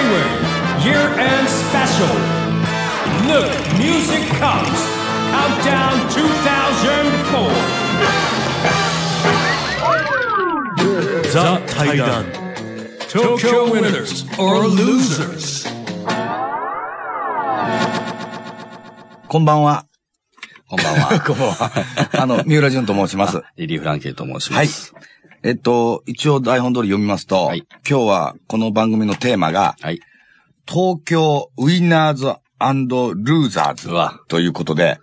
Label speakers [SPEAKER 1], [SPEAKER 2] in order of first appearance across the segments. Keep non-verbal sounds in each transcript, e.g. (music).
[SPEAKER 1] January year end special. Look, music comes. Countdown 2004. The Taidan. Tokyo winners or losers. こんばんは。こんばんは。こんばんは。あの、三浦淳と申します。リリー・フランケイと申します。はい。えっと、一応台本通り読みますと、はい、今日はこの番組のテーマが、はい、東京ウィナーズルーザーズということで、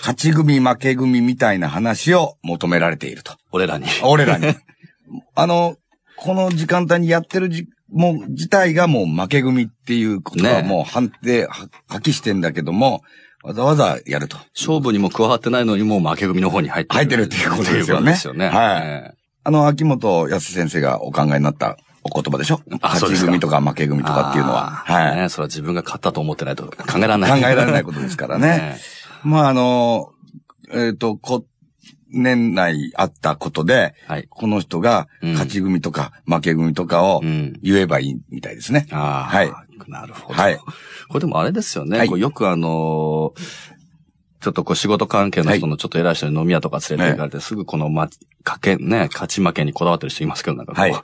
[SPEAKER 1] 勝ち組負け組みたいな話を求められていると。俺らに。俺らに。(laughs) あの、この時間帯にやってるじ、もう、自体がもう負け組っていうことはもう判定、ね、破棄してんだけども、わざわざやると。勝負にも加わってないのにもう負け組の方に入ってる。入ってるっていうことですよね。ですよね。はい。あの、秋元康先生がお考えになったお言葉でしょ勝ち組とか負け組とかっていうのは。はい、ね。それは自分が勝ったと思ってないと考えられない。考えられないことですからね。(laughs) ねまあ、あの、えっ、ー、と、こ、年内あったことで、はい、この人が勝ち組とか負け組とかを言えばいいみたいですね。うん、ああ。はい。なるほど。はい。これでもあれですよね。はい、よくあのー、ちょっとこう仕事関係の人のちょっと偉い人に飲み屋とか連れて行かれて、すぐこのま、かけ、ね、勝ち負けにこだわってる人いますけど、なんかこう、はい、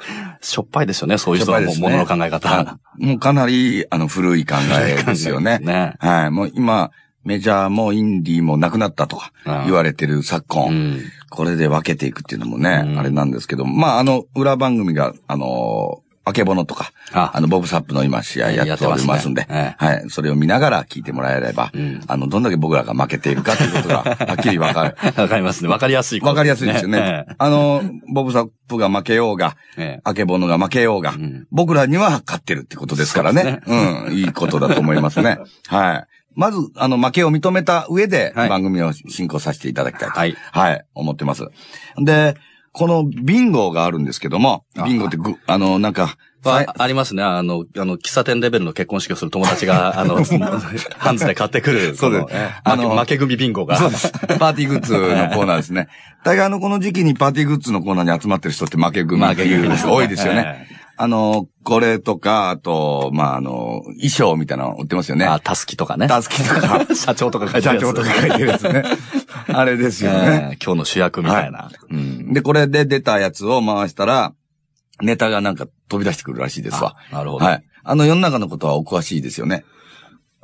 [SPEAKER 1] しょっぱいですよね、そういう人のも,、ものの考え方、ね。もうかなり、あの、古い考えですよね。ねはい。もう今、メジャーもインディーもなくなったとか言われてる昨今、うん、これで分けていくっていうのもね、うん、あれなんですけど、まあ、あの、裏番組が、あのーあけぼのとか、あの、ボブサップの今試合やっておりますんで、ねええ、はい、それを見ながら聞いてもらえれば、うん、あの、どんだけ僕らが負けているかということが、(laughs) はっきりわかる。わかりますね。わかりやすい、ね、わかりやすいですよね。え、あの、ボブサップが負けようが、あけぼのが負けようが、うん、僕らには勝ってるってことですからね。うねうん、いいことだと思いますね。(laughs) はい。まず、あの、負けを認めた上で、番組を進行させていただきたいと、はい、はい、思ってます。で、このビンゴがあるんですけども、ビンゴってぐ、あの、なんか、あありますね。あの、あの、喫茶店レベルの結婚式をする友達が、(laughs) あの、ハンズで買ってくる。そうです。あの、負け組ビンゴが。そうです。パーティーグッズの (laughs) コーナーですね。大概あの、この時期にパーティーグッズのコーナーに集まってる人って負け組っていう人多いですよね。あの、これとか、あと、まあ、あの、衣装みたいなの売ってますよね。あ、タスキとかね。タスキとか。(laughs) 社長とか書いてるやつ。社長とか書いてるやつね。(laughs) あれですよね、えー、今日の主役みたいな、はい、うん。で、これで出たやつを回したら、ネタがなんか飛び出してくるらしいですわ。なるほど。はい。あの世の中のことはお詳しいですよね。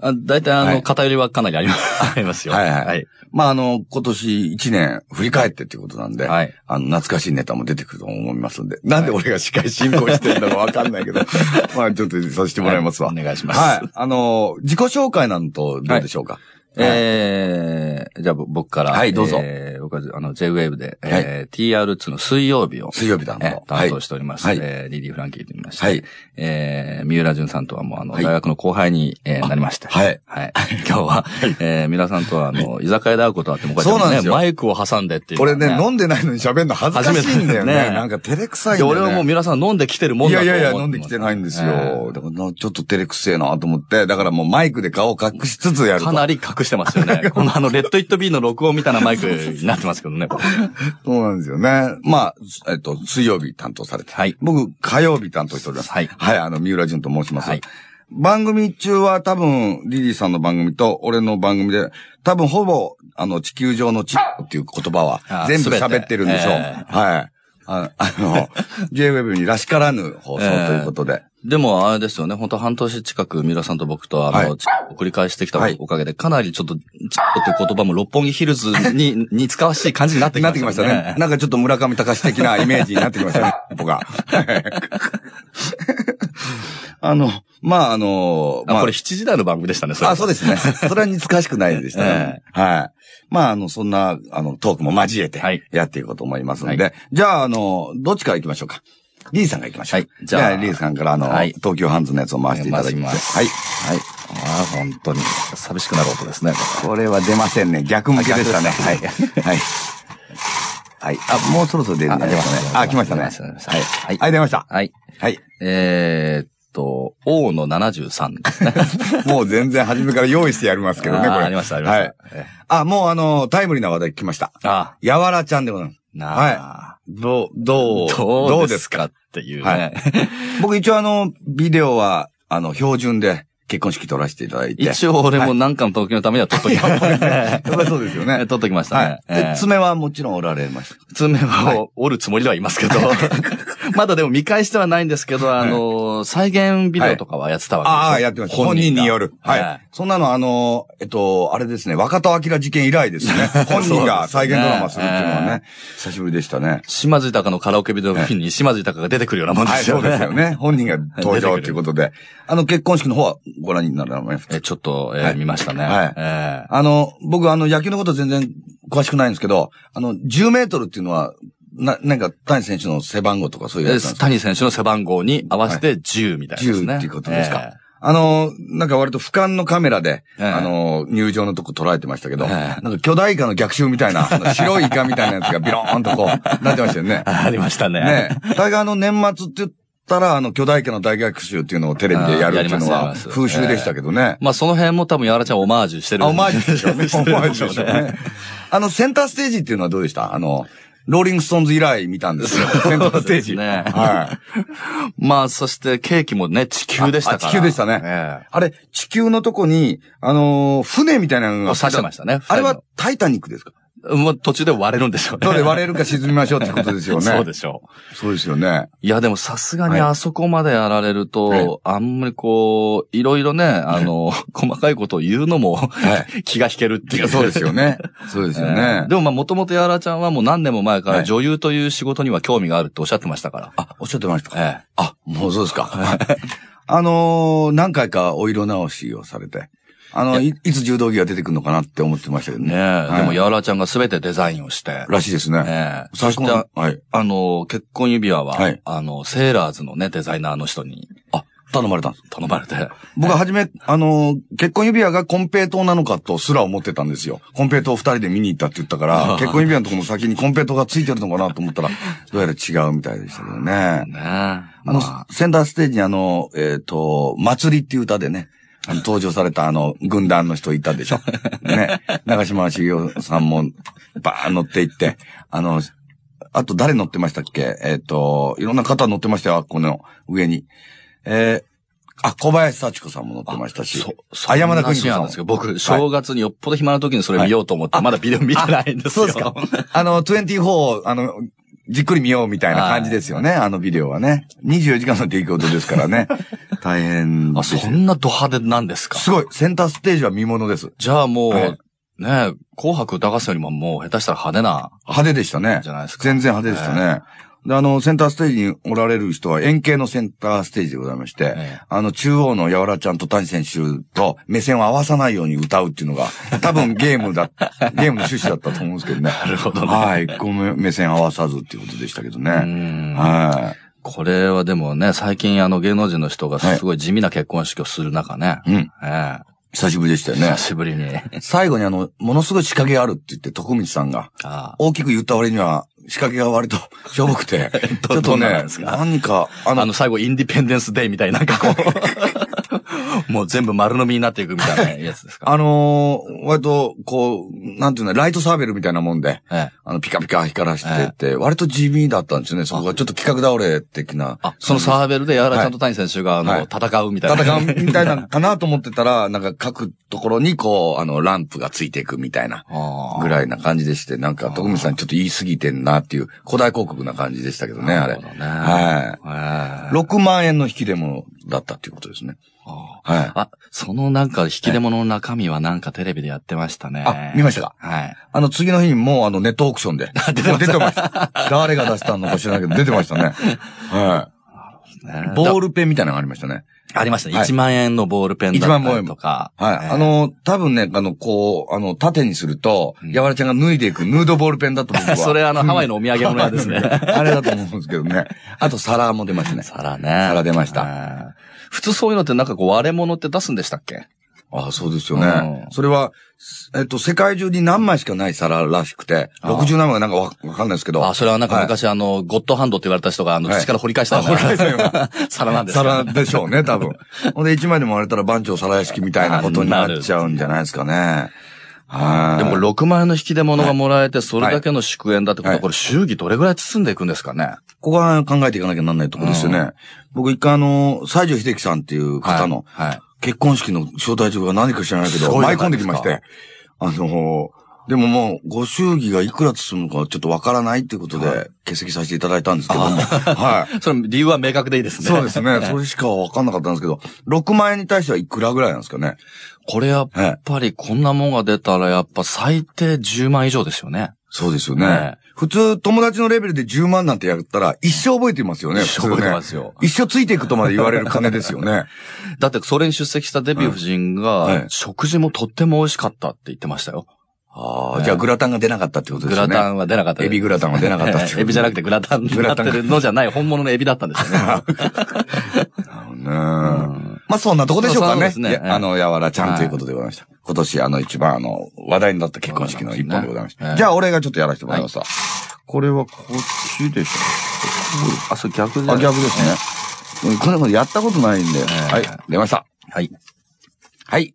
[SPEAKER 1] あ大体あの、偏りはかなりあります,、はい、ありますよ。はいはい。はい、まああの、今年一年振り返ってっていうことなんで、はい、あの、懐かしいネタも出てくると思いますんで、はい、なんで俺が司会進行してるのかわかんないけど、(laughs) まあちょっとさせてもらいますわ、はい、お願いします。はい。あの、自己紹介なんとどうでしょうか、えー、じゃあ僕から。はい、どうぞ。えー、僕はあの J-Wave で、はい、えー、TR2 の水曜日を。水曜日だ、担当しております。はい、えー、リリー・フランキーと言いまして、はい、えー、三浦淳さんとはもうあの、大学の後輩に、えー、なりまして。はい。はい。(laughs) 今日は、えー、皆さんとはあの、居酒屋で会うことあってもこうやってね、マイクを挟んでっていう、ね。これね、飲んでないのに喋るの恥ずかしいんだよね。ねなんか照れくさいよね。俺はもう皆さん飲んできてるもんだといやいやいや、飲んできてないんですよ。だからちょっと照れくせえなと思って、だからもうマイクで顔を隠しつつやる。かなり隠してますよね。(laughs) このあの、レッド・イット・ビーの録音みたいなマイクになってますけどね。そうなんですよね。まあ、えっと、水曜日担当されて。はい。僕、火曜日担当しております。はい。はい、あの、三浦淳と申します。はい。番組中は多分、リリーさんの番組と俺の番組で、多分ほぼ、あの、地球上の地っていう言葉は全部喋ってるんでしょう。はい。ああの、(laughs) JWEB にらしからぬ放送ということで。でも、あれですよね。本当半年近く、三浦さんと僕と、あの、はい、繰り返してきたおかげで、かなりちょっと、ちょっとって言葉も六本木ヒルズに、に使わしい感じになってきましたね。なってきましたね。なんかちょっと村上隆的なイメージになってきましたね、(laughs) 僕は。(laughs) あの、まあ、あの、まあ、これ7時台の番組でしたね、それ。あ、そうですね。(laughs) それはに使わしくないでしたね。えー、はい。まあ、あの、そんな、あの、トークも交えて、やっていこうと思いますので、はい、じゃあ、あの、どっちから行きましょうか。リーさんが行きましょう。はい。じゃあ、リーさんからあの、はい、東京ハンズのやつを回していただきます。はい。はい。ああ、本当に、寂しくなる音ですね。これは出ませんね。逆向きでしたね。はい。はい。はい。あ、もうそろそろ出るね。出ましたね。あ、来ましたね。はい。はい、出ました。はい。はい。えーと、王の73。(laughs) もう全然初めから用意してやりますけどね、これ。ありました、ありました。あ、もうあの、タイムリーな話題来ました。ああ。やわらちゃんでございます。なあ、はい。どう、どう、どうですかっていうね。はい、(laughs) 僕一応あの、ビデオは、あの、標準で結婚式撮らせていただいて。一応俺もなんかの時のためには撮っときました。やっぱりそうですよね。(laughs) 撮っときましたね。はい、えー、爪はもちろん折られました。爪は折るつもりではいますけど、(laughs) (laughs) まだでも見返してはないんですけど、あの、再現ビデオとかはやってたわけですああ、やってました。本人による。はい。そんなの、あの、えっと、あれですね、若田明事件以来 (laughs) ですね。本人が再現ドラマするっていうのはね、久しぶりでしたね。島津隆のカラオケビデオ付近に島津隆が出てくるようなもんですよね。そうですよね。本人が登場ということで。あの、結婚式の方はご覧になるれましえ、ちょっと、え、見ましたね。はい。えあの、僕、あの、野球のこと全然詳しくないんですけど、あの、10メートルっていうのは、な、なんか、谷選手の背番号とかそういうやつです谷選手の背番号に合わせて10みたいな、ね、10っていうことですか。えー、あの、なんか割と俯瞰のカメラで、えー、あの、入場のとこ捉えてましたけど、えー、なんか巨大化の逆襲みたいな、(laughs) 白いイカみたいなやつがビローンとこう、(laughs) なってましたよね。ありましたね。ね。大概あの年末って言ったら、あの、巨大化の大逆襲っていうのをテレビでやるっていうのは、風習でしたけどね。あまえー、まあ、その辺も多分、やらちゃんオマージュしてる。(laughs) オマージュでしょうね。オマージュでしょうね。あの、センターステージっていうのはどうでしたあの、ローリングストーンズ以来見たんですよ。セントステージ。ね。はい。まあ、そしてケーキもね、地球でしたから。地球でしたね。あれ、地球のとこに、あの船みたいなのが。刺してましたね。あれはタイタニックですかもう途中で割れるんでしょうね。そで割れるか沈みましょうってことですよね。(laughs) そうでしょう。そうですよね。いや、でもさすがにあそこまでやられると、はい、あんまりこう、いろいろね、あの、(laughs) 細かいことを言うのも、はい、(laughs) 気が引けるっていう。そうですよね。そうですよね。えー、でもまあ、もともとやらちゃんはもう何年も前から女優という仕事には興味があるっておっしゃってましたから。はい、あ、おっしゃってましたか。ええー、あ、もうそうですか。あのー、何回かお色直しをされて。あの、いいつ柔道着が出てくるのかなって思ってましたけどね。ねえ、はい、でも、やわらちゃんがすべてデザインをして。らしいですね。ねえ。そして、はい、あの、結婚指輪は、はい、あの、セーラーズのね、デザイナーの人に。あ、頼まれたんです。頼まれて。僕は初め、あの、結婚指輪がコンペイトなのかとすら思ってたんですよ。コンペイトを二人で見に行ったって言ったから、(laughs) 結婚指輪のところの先にコンペイトがついてるのかなと思ったら、どうやら違うみたいでしたけどね。ねあの、センターステージにあの、えっ、ー、と、祭りっていう歌でね、あの、登場されたあの、軍団の人いたでしょ。(laughs) ね。長島茂雄さんも、バーン乗っていって、あの、あと誰乗ってましたっけえっ、ー、と、いろんな方乗ってましたよ、この上に。えー、あ、小林幸子さんも乗ってましたし。そう、そう。山田邦ん。なんですけど、僕、正月によっぽど暇な時にそれ見ようと思って、まだビデオ見てないんですよ。そうですか。あの、24、あの、じっくり見ようみたいな感じですよね、あのビデオはね。24時間の出来事ですからね。(laughs) 大変あ、そんなド派手なんですかすごい。センターステージは見物です。じゃあもう、ね、紅白歌合戦よりももう下手したら派手な。派手でしたね。じゃないですか。全然派手でしたね。で、あの、センターステージにおられる人は円形のセンターステージでございまして、ええ、あの、中央のやわらちゃんと谷選手と目線を合わさないように歌うっていうのが、多分ゲームだ、(laughs) ゲームの趣旨だったと思うんですけどね。なるほどね。はい。この目線合わさずっていうことでしたけどね。はい。これはでもね、最近あの芸能人の人がすごい地味な結婚式をする中ね。うん。ええ久しぶりでしたよね。久しぶりに。最後にあの、ものすごい仕掛けあるって言って、徳光さんが、大きく言った割には、仕掛けが割としょぼくて、(laughs) ちょっとね、何か、あの、あの最後インディペンデンスデイみたいな、なんかこう、(laughs) もう全部丸飲みになっていくみたいなやつですか、(laughs) あのー、割と、こう、なんていうの、ライトサーベルみたいなもんで、ええ、あの、ピカピカ光らしてて、え、割と地味だったんですよね。そこがちょっと企画倒れ的な。あ、そのサーベルで、やらちゃんと谷選手が、あの、はい、戦うみたいな。戦うみたいな、かなと思ってたら、なんか各ところに、こう、あの、ランプがついていくみたいな、ぐらいな感じでして、なんか、徳光さんちょっと言い過ぎてんなっていう、古代広告な感じでしたけどね、あれ。ね、はい。6万円の引き出物だったっていうことですね。はい。あ、そのなんか引き出物の中身はなんかテレビでやってましたね。あ、見ましたかはい。あの次の日にもうあのネットオークションで。(laughs) 出てました。出てました。誰が出したのか知らないけど出てましたね。はい。ボールペンみたいなのがありましたね。ありましたね。1万円のボールペンだったりとか。はい。あの、多分ね、あの、こう、あの、縦にすると、うんやちゃんが脱いでいくヌードボールペンだと僕は。(laughs) それあの、ハワイのお土産物屋ですね。(laughs) あれだと思うんですけどね。あと、皿も出ましたね。皿ね。皿出ました。普通そういうのってなんかこう割れ物って出すんでしたっけああ、そうですよね。それは、えっと、世界中に何枚しかない皿らしくて、60何枚なんかわわかんないですけど。あ、それはなんか昔、あの、ゴッドハンドって言われた人が、あの、土から掘り返したような (laughs) 皿なんです皿でしょうね、多分。ほんで、1枚でも割れたら番長皿屋敷みたいなことになっちゃうんじゃないですかね。はい。でも、6万円の引き出物がもらえて、それだけの祝宴だってことは、これ、祝儀どれぐらい包んでいくんですかねここは考えていかなきゃなんないとこですよね。僕、一回あの、西城秀樹さんっていう方の、はい結婚式の招待状が何か知らないけど、舞い込んできまして、あのでももう、ご祝儀がいくら包むかちょっとわからないっていうことで、欠席させていただいたんですけども。はい。(laughs) その理由は明確でいいですね。そうですね。(laughs) それしかわかんなかったんですけど、6万円に対してはいくらぐらいなんですかね。これやっぱりこんなもんが出たらやっぱ最低10万以上ですよね。そうですよね。ね普通友達のレベルで10万なんてやったら一生覚えてますよね。一生覚えてますよ。一生ついていくとまで言われる金ですよね。(laughs) だってそれに出席したデビュー夫人が、食事もとっても美味しかったって言ってましたよ。ああ、じゃあグラタンが出なかったってことですね。グラタンは出なかったエビグラタンは出なかったってこと、ね、(laughs) エビじゃなくてグラタンになってるのじゃない本物のエビだったんですよね。(laughs) なるほどね。まあそんなとこでしょうかね。そうですね。あの、やわらちゃんということでございました。今年あの一番あの、話題になった結婚式の一本でございました。じゃあ俺がちょっとやらせてもらいます。これはこっちでしょ。あ、そう逆ですあ、逆ですね。これもでやったことないんで。はい、出ました。はい。はい。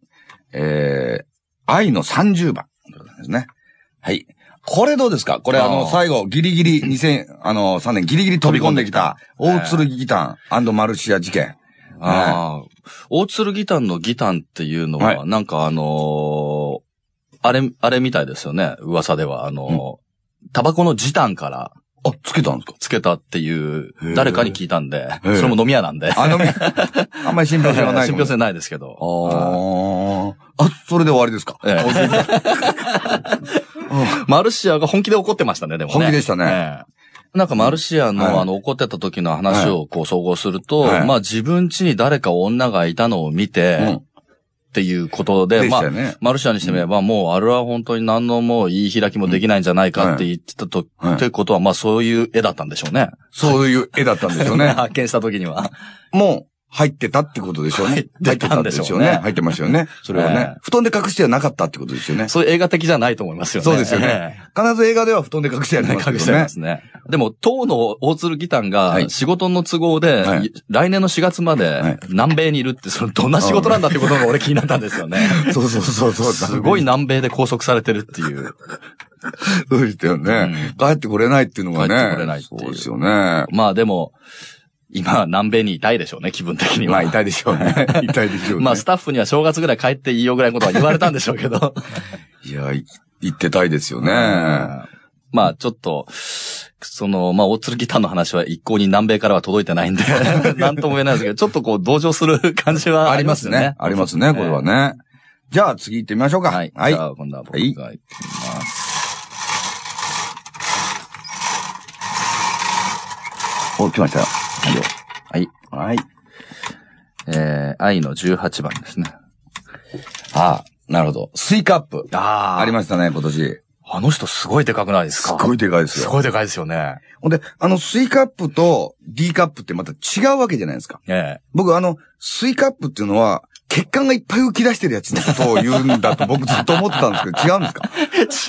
[SPEAKER 1] えー、愛の30番。ですね。はい。これどうですかこれあの、最後、(laughs) ギリギリ2000、あの、3年ギリギリ飛び込んできた、大鶴ギタンマルシア事件。ああ、大鶴ギタンのギタンっていうのは、なんかあのあれ、あれみたいですよね。噂では、あの、タバコの時短から、あ、つけたんですかつけたっていう、誰かに聞いたんで、それも飲み屋なんで。あ、飲み屋。(laughs) あんまり信憑性はない。信憑性ないですけど。ああ。あ、それで終わりですか。ええ、(laughs) マルシアが本気で怒ってましたね、でもね。本気でしたね。なんかマルシアの、あの、怒ってた時の話をこう総合すると、まあ自分家に誰か女がいたのを見て、っていうことで、でね、まあ、マルシアにしてみれば、もうあれは本当に何のもう言い開きもできないんじゃないかって言ってたと、はい、ということは、まあそういう絵だったんでしょうね。そういう絵だったんでしょうね。(laughs) 発見した時には。もう、入ってたってことでしょうね。入ってたんでしょうね。入ってましたよね。(laughs) それはね。布団で隠してはなかったってことですよね。そういう映画的じゃないと思いますよね。そうですよね。必ず映画では布団で隠してはない隠してますね。でも、当の大鶴義丹が仕事の都合で、来年の4月まで南米にいるって、そのどんな仕事なんだってことが (laughs) 俺気になったんですよね。そうそうそうそう。すごい南米で拘束されてるっていう。(laughs) そうですよね。帰ってこれないっていうのがね。帰ってこれないっていう。そうですよね。まあでも、今、南米にいたいでしょうね、気分的には。まあ、痛いでしょうね。(laughs) 痛いでしょうね。まあ、スタッフには正月ぐらい帰っていいよぐらいのことは言われたんでしょうけど。(laughs) いや、行ってたいですよね。まあ、ちょっと、その、まあ、大鶴ギターの話は一向に南米からは届いてないんで、(laughs) なんとも言えないですけど、ちょっとこう、同情する感じはありますね。ありますね、これはね。じゃあ、次行ってみましょうか。はい。はい、じゃあ、今度は僕が行きます。はい、お、来ましたよ。よ。はい。はい。えー、愛の18番ですね。ああ、なるほど。スイカップ。ああ。ありましたね、今年。あの人すごいでかくないですかすごいでかいですよ。すごいでかいですよね。ほんで、あの、スイカップと D カップってまた違うわけじゃないですか。ええ。僕、あの、スイカップっていうのは、血管がいっぱい浮き出してるやつのことを言うんだと僕ずっと思ってたんですけど、違うんです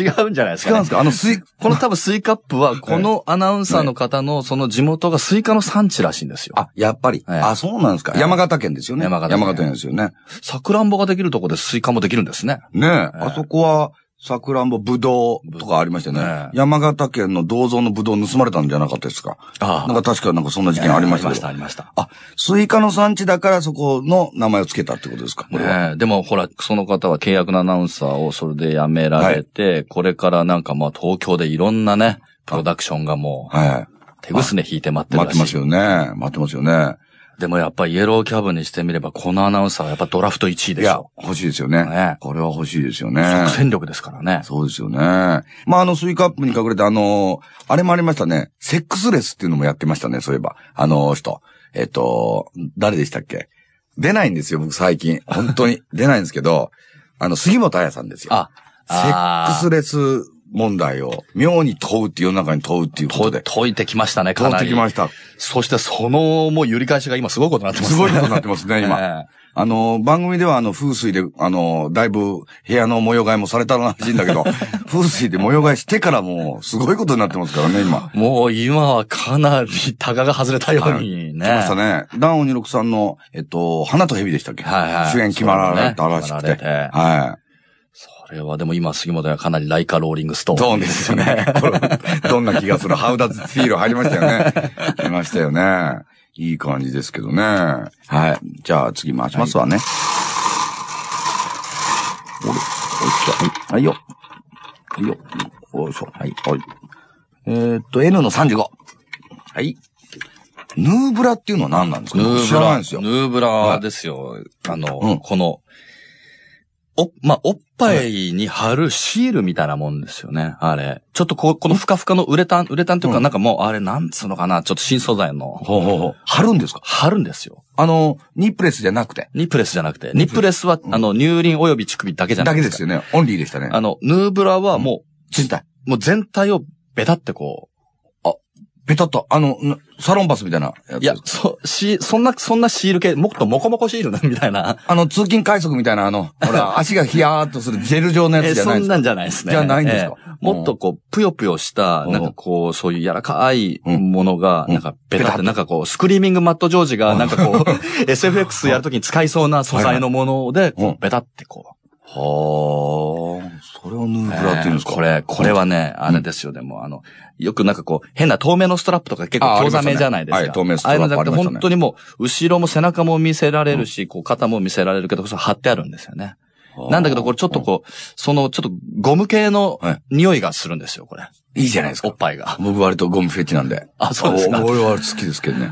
[SPEAKER 1] か違うんじゃないですか、ね、違うんですかあのスイ、この多分スイカップは、このアナウンサーの方のその地元がスイカの産地らしいんですよ。あ、やっぱり。はい、あ、そうなんですか。山形県ですよね。山形県。山形県ですよね。さくらんぼができるとこでスイカもできるんですね。ねえ、あそこは、桜んぼ、ぶどうとかありましたよね。山形県の銅像のぶどう盗まれたんじゃなかったですかああ。なんか確かなんかそんな事件ありましたけど。ありました、ありました。あ、スイカの産地だからそこの名前を付けたってことですかこえ。は。でもほら、その方は契約のアナウンサーをそれで辞められて、はい、これからなんかまあ東京でいろんなね、プロダクションがもう、はい。手ぐすね引いて待ってるらしい。待ってますよね。待ってますよね。でもやっぱイエローキャブにしてみれば、このアナウンサーはやっぱドラフト1位でしょ。いや、欲しいですよね。ねこれは欲しいですよね。即戦力ですからね。そうですよね。まあ、あの、スイカップに隠れて、あのあれもありましたね。セックスレスっていうのもやってましたね、そういえば。あの人。えっと、誰でしたっけ出ないんですよ、僕最近。本当に。出ないんですけど、あの、杉本彩さんですよ。あ、セックスレス問題を妙に問うって世の中に問うっていうことで。問いてきましたね、かなり。問いてきました。そしてその、もう揺り返しが今すごいことになってますね。すごいことになってますね、今。(laughs) えーあの、番組ではあの、風水で、あの、だいぶ部屋の模様替えもされたらしいんだけど、(laughs) 風水で模様替えしてからもう、すごいことになってますからね、今。もう今はかなり、タガが外れたようにね。来ましたね。ダンオニロクさんの、えっと、花と蛇でしたっけはいはい。主演決まられたらしくて。ね、てはい。これはでも今、杉本はかなりライカローリングストーン。そうですよね。(laughs) どんな気がするハウダズ o e s ー入りましたよね。入 (laughs) りましたよね。いい感じですけどね。はい。じゃあ次回しますわね。はい、よ。はいよ。よいしょ。はい、はい。えー、っと、N の35。はい。ヌーブラっていうのは何なんですかヌーブラ。知らないんですよ。ヌーブラですよ。あの、うん、この、お、まあ、おっぱいに貼るシールみたいなもんですよね、あれ。ちょっとこ、このふかふかのウレタン、ウレタンというか、なんかもう、あれ、なんつうのかな、ちょっと新素材の。ほうほうほう。貼るんですか貼るんですよ。あの、ニップレスじゃなくて。ニップレスじゃなくて。ニップレスは、あの、乳輪及び乳首だけじゃなだけですよね。オンリーでしたね。あの、ヌーブラはもう、全体。もう全体をベタってこう、ペタッと、あの、サロンバスみたいなやついや、そ、し、そんな、そんなシール系、もっともこもこシールな、みたいな。あの、通勤快速みたいな、あの、ほら、(laughs) 足がヒヤーっとするジェル状のやつじゃないそんですか。なんじゃないですね。じゃないんですかえもっとこう、ぷよぷよした、なんかこう、そういう柔らかいものが、うんなんか、ベタって、なんかこう、スクリーミングマットジョージが、なんかこう、SFX (laughs) やるときに使いそうな素材のもので、こうベタってこう。はあ、それをヌーブラって言うんですか、えー、これ、これはね、あれですよ、でも、あの、よくなんかこう、変な透明のストラップとか結構、ざめじゃないですか。ああ、ねはい、透明ストラップあ、れ本当にもう、後ろも背中も見せられるし、うん、こう、肩も見せられるけど、そ貼ってあるんですよね。なんだけど、これちょっとこう、その、ちょっとゴム系の匂いがするんですよ、これ。いいじゃないですか。おっぱいが。僕割とゴムフェチなんで。あ、そうですか。俺は好きですけどね。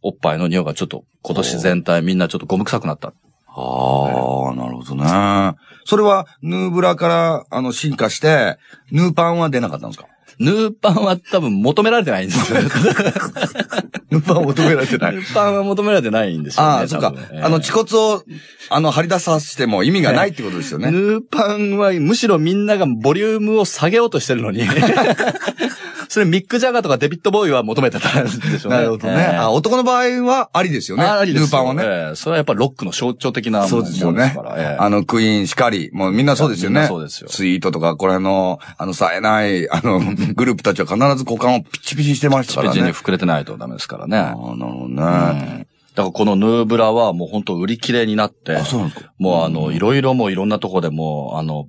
[SPEAKER 1] おっぱいの匂いがちょっと、今年全体みんなちょっとゴム臭くなったああ、なるほどね。それは、ヌーブラから、あの、進化して、ヌーパンは出なかったんですかヌーパンは多分求められてないんですよ。(laughs) ヌーパンは求められてない。ヌーパンは求められてないんですよ、ね。ああ、そっか。あの、恥骨を、あの、張り出させても意味がないってことですよね。(laughs) ヌーパンは、むしろみんながボリュームを下げようとしてるのに。(laughs) それミック・ジャガーとかデビット・ボーイは求めてたんでしょうね。なるほどね。男の場合はありですよね。ありです。ルーパンはね、それはやっぱロックの象徴的なそうですよね。あの、クイーンしかり、もうみんなそうですよね。そうですよ。ツイートとか、これの、あの、冴えない、あの、(laughs) グループたちは必ず股間をピチピチしてましたからね。ピチピチに膨れてないとダメですからね。ああ、なるほどね。だからこのヌーブラはもう本当売り切れになって、あ、そうなんですかもうあの、いろいろもういろんなとこでもあの、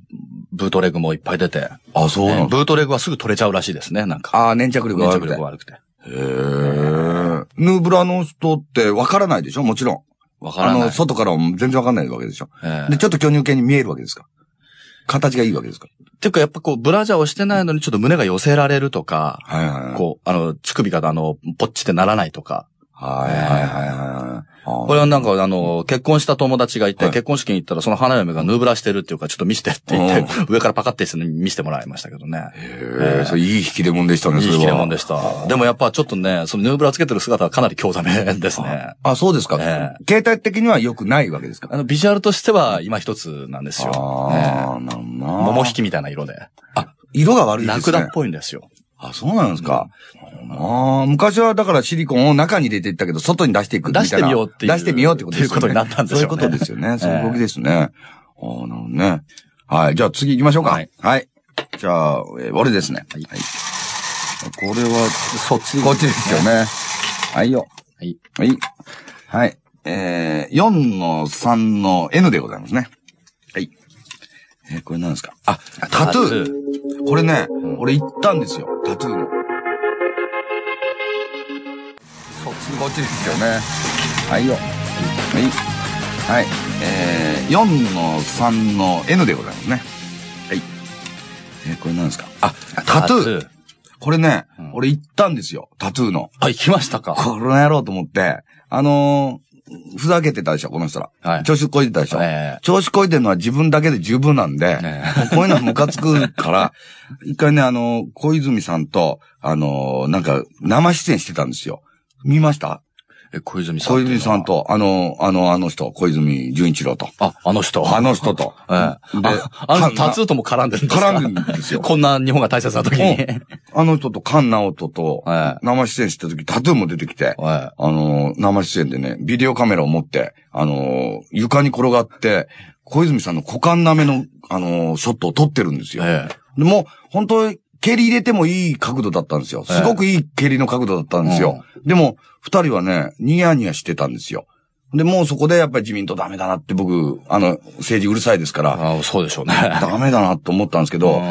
[SPEAKER 1] ブートレグもいっぱい出て。あ、そうなん、ね、ブートレグはすぐ取れちゃうらしいですね、なんか。あ、あ、粘着力が悪くて。粘着力が悪くて。へー。ヌーブラの人ってわからないでしょもちろん。わからない。あの、外からも全然わかんないわけでしょ。で、ちょっと巨乳系に見えるわけですか形がいいわけですかっていうか、やっぱこう、ブラジャーをしてないのにちょっと胸が寄せられるとか、はいはいはい、こう、あの、乳首があの、ぽっちってならないとか、はいはいはいはい。これはなんか、あの、結婚した友達がいて、結婚式に行ったら、その花嫁がヌーブラしてるっていうか、ちょっと見せてって言って、上からパカって見せてもらいましたけどね。
[SPEAKER 2] へえ、それ
[SPEAKER 1] いい引き出物でしたね、それは。いい引き出物でした。でもやっぱちょっとね、そのヌーブラつけてる姿はかなり興ざめですね。あ、そうですか。携帯的には良くないわけですかあの、ビジュアルとしては今一つなんですよ。ああ、なるほど。桃引きみたいな色で。あ、色が悪いですね。ラクダっぽいんですよ。あ、そうなんですか。ああ、昔はだからシリコンを中に入れていったけど、外に出していくみたいな。出してみようっていう。出してみようってことですね。ということになったんですよね。そういうことですよね。そういう動きですね。ああ、なるね。はい。じゃあ次行きましょうか。はい。はい、じゃあ、えー、俺ですね。はい。これは、そっちこっちですよね。はいよ。はい。はい。はい。えー、4の3の N でございますね。え、これ何ですかあ、タトゥーこれね、うん、俺行ったんですよ、タトゥーの。そっちこっちですよね。はいよ。はい。はい。えー、4の3の N でございますね。はい。え、これ何ですかあ、タトゥーこれね、うん、俺行ったんですよ、タトゥーの。あ、行きましたか。これやろうと思って。あのふざけてたでしょ、この人ら。はい、調子こいてたでしょ、えー、調子こいてるのは自分だけで十分なんで、えー、こういうのはムカつくから、(laughs) 一回ね、あの、小泉さんと、あの、なんか、生出演してたんですよ。見ましたえ、小泉さん。小泉さんと、あの、あの、あの人、小泉純一郎と。あ、あの人。あの人と。(laughs) ええ。あの、タツーとも絡んでるんですか絡んでるんですよ。(laughs) こんな日本が大切な時に。あの人と菅直人と、生出演した時、タトゥーも出てきて、あの、生出演でね、ビデオカメラを持って、あの、床に転がって、小泉さんの股間舐めの、あの、ショットを撮ってるんですよ。でも、本当蹴り入れてもいい角度だったんですよ。すごくいい蹴りの角度だったんですよ。えでも、二人はね、ニヤニヤしてたんですよ。で、もうそこでやっぱり自民党ダメだなって僕、あの、政治うるさいですから。あそうでしょうね。ダメだなと思ったんですけど、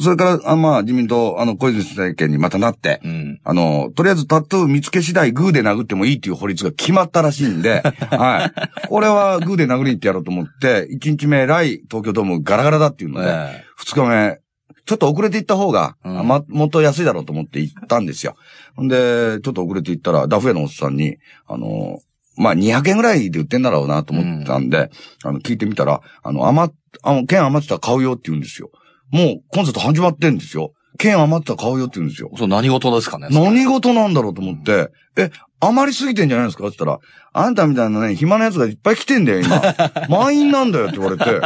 [SPEAKER 1] それから、あまあ、自民党、あの、小泉政権にまたなって、うん、あの、とりあえずタトゥー見つけ次第グーで殴ってもいいっていう法律が決まったらしいんで、(laughs) はい。これはグーで殴りに行ってやろうと思って、1日目、来、東京ドームガラガラだっていうので、えー、2日目、ちょっと遅れて行った方が、うん、ま、もっと安いだろうと思って行ったんですよ。んで、ちょっと遅れて行ったら、ダフ屋のおっさんに、あの、まあ、200円ぐらいで売ってんだろうなと思ったんで、うん、あの、聞いてみたら、あの、余っ、あの、券余ってたら買うよって言うんですよ。もう、コンサート始まってんですよ。券余ってたら買うよって言うんですよ。そう、何事ですかね。何事なんだろうと思って、うん、え、余りすぎてんじゃないですかって言ったら、あんたみたいなね、暇な奴がいっぱい来てんだよ、今。(laughs) 満員なんだよって言われて、ええ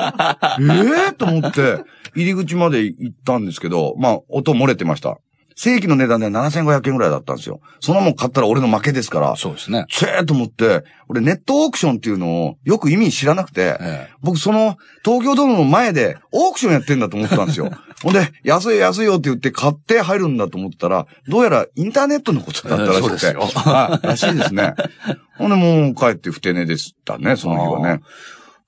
[SPEAKER 1] ー、と思って、入り口まで行ったんですけど、まあ、音漏れてました。正規の値段で7500円ぐらいだったんですよ。そのもん買ったら俺の負けですから。そうですね。つえーと思って、俺ネットオークションっていうのをよく意味知らなくて、ええ、僕その東京ドームの前でオークションやってんだと思ったんですよ。(laughs) ほんで、安い安いよって言って買って入るんだと思ったら、どうやらインターネットのことだったらしくて。そうですよ。はい。らしいですね。(laughs) ほんでもう帰って不手寝でしたね、その日はね。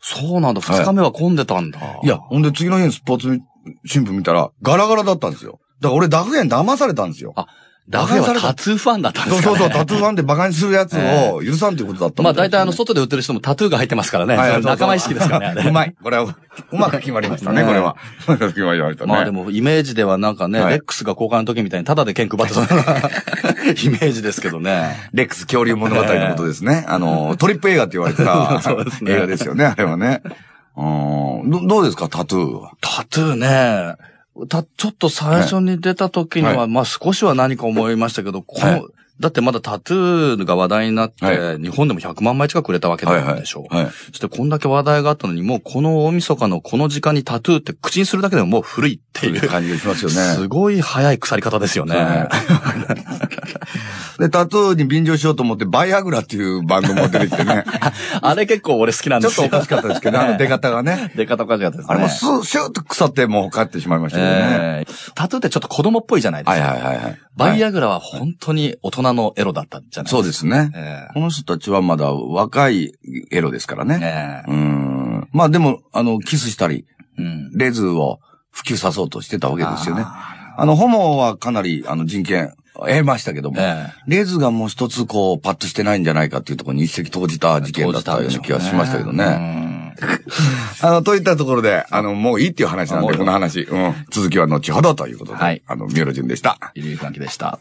[SPEAKER 1] そうなんだ。二日目は混んでたんだ。はい、いや、ほんで次の日にスポーツ新聞見たら、ガラガラだったんですよ。だから俺、ダフ屋騙されたんですよ。あ、ダフれはタトゥーファンだったんですね。そうそう、タトゥーファンで馬鹿にするやつを許さんということだった、ね、まあ大体あの、外で売ってる人もタトゥーが入ってますからね。はい、仲間意識ですからね。うまい。これは、うまく決まりましたね、これは。うまく決まりましたね。まあでも、イメージではなんかね、レックスが交換の時みたいにタダで剣配ってた。(laughs) イメージですけどね。レックス恐竜物語のことですね。あの、トリップ映画って言われてた (laughs) 映画ですよね、あれはね。うんど、どうですか、タトゥーは。タトゥーね。ちょっと最初に出た時には、はい、まあ少しは何か思いましたけど、この、だってまだタトゥーが話題になって、はい、日本でも100万枚近く売れたわけなんでしょう。はいはい、そしてこんだけ話題があったのに、もうこの大晦日のこの時間にタトゥーって口にするだけでももう古いっていう。感じがしますよね。すごい早い腐り方ですよね。(laughs) で、タトゥーに便乗しようと思って、バイアグラっていうバンドも出てきてね。(laughs) あれ結構俺好きなんですよ。ちょっとおかしかったですけど、あの出方がね。(laughs) 出方おかしかったですね。あれもスー、シューッと腐ってもう帰ってしまいましたけどね。タトゥーってちょっと子供っぽいじゃないですか。はいはいはい。バイアグラは本当に大人のエロだったじゃないですか。そうですね。この人たちはまだ若いエロですからね。うん。まあでも、あの、キスしたり、レズを普及さそうとしてたわけですよね。あの、ホモはかなり、あの、人権得ましたけども、ええ、レズがもう一つこう、パッとしてないんじゃないかっていうところに一石投じた事件だったような気がしましたけどね。あの、といったところで、あの、もういいっていう話なんで、この話。うん。続きは後ほどということで、はい、あの、ミューロジンでした。入江関係でした。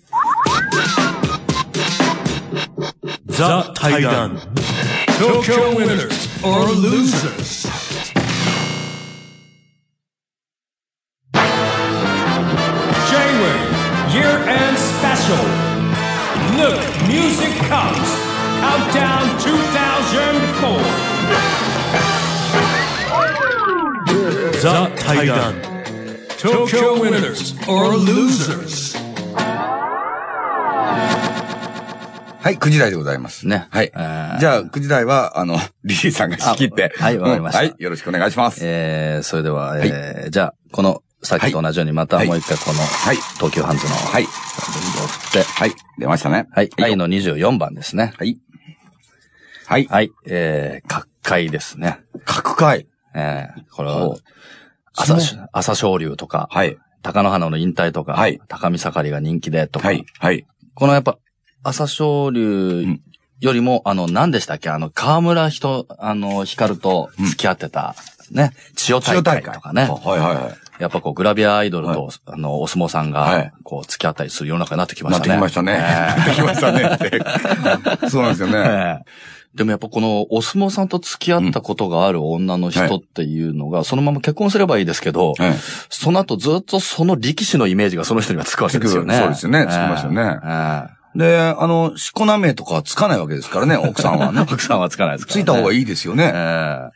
[SPEAKER 1] ザ・対談。東京 winners or losers. Special Look Music Comes Countdown 2004 Tokyo Winners or Losers はい、9時台でございます。ね。はい。じゃあ、9時台は、あの、(laughs) リリーさんが仕切って。はいわかりましたうん (laughs) はい、よろしくお願いします。えー、それでは、えーじゃあ、このさっきと同じようにまたもう一回この、はい。東急ハンズの、はい。振って、はい。出ましたね。はい。愛の24番ですね。はい。はい。はい。えー、各界ですね。各界ええー、これは、朝、朝昇龍とか、はい。高野花の引退とか、はい。高見盛りが人気でとか、はい。はい。このやっぱ、朝昇龍よりも、あの、何でしたっけあの、河村人、あの、光と付き合ってた、ね、千代大会とかね。はいはいはい。やっぱこう、グラビアアイドルと、はい、あの、お相撲さんが、こう、付き合ったりする世の中になってきましたね。なってきましたね。なってきましたね。(laughs) そうなんですよね。でもやっぱこのお相撲さんと付き合ったことがある女の人っていうのが、そのまま結婚すればいいですけど、はい、その後ずっとその力士のイメージがその人にはつくわけですよね。そうですよね。つきますよね。ええで、あの、しこなめとかつかないわけですからね、奥さんはね。(laughs) 奥さんはつかないですから、ね。ついた方がいいですよね。えー、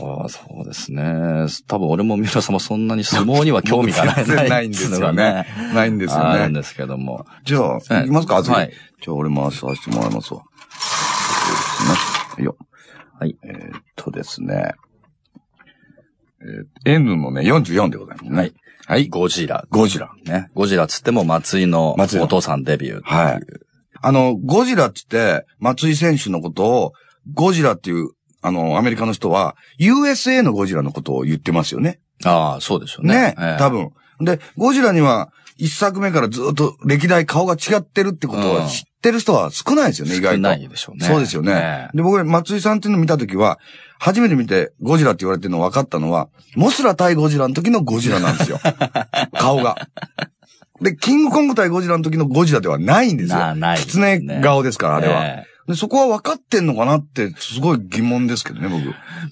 [SPEAKER 1] ああ、そうですね。多分俺も三浦様そんなに相撲には興味がない。ないんですよね。ないんですよね。あるんですけども。じゃあ、行きますか、あずはい。じゃあ俺回させてもらいますわ。そうですね。よ。はい。えー、っとですね。えー、N のね、44でございますね。はい。はい。ゴジラ。ゴジラ。ね。ゴジラつっても松井のお父さんデビューはい。あの、ゴジラつって、松井選手のことを、ゴジラっていうあの、アメリカの人は、USA のゴジラのことを言ってますよね。ああ、そうですよね。ね、えー、多分。で、ゴジラには、一作目からずっと歴代顔が違ってるってことは知ってる人は少ないですよね、意外と。少ないでしょうね。そうですよね。ねで、僕、松井さんっていうのを見たときは、初めて見てゴジラって言われてるの分かったのは、モスラ対ゴジラの時のゴジラなんですよ。(laughs) 顔が。で、キングコング対ゴジラの時のゴジラではないんですよ。なない、ね。狐顔ですから、あれは。ねでそこは分かってんのかなって、すごい疑問ですけどね、僕。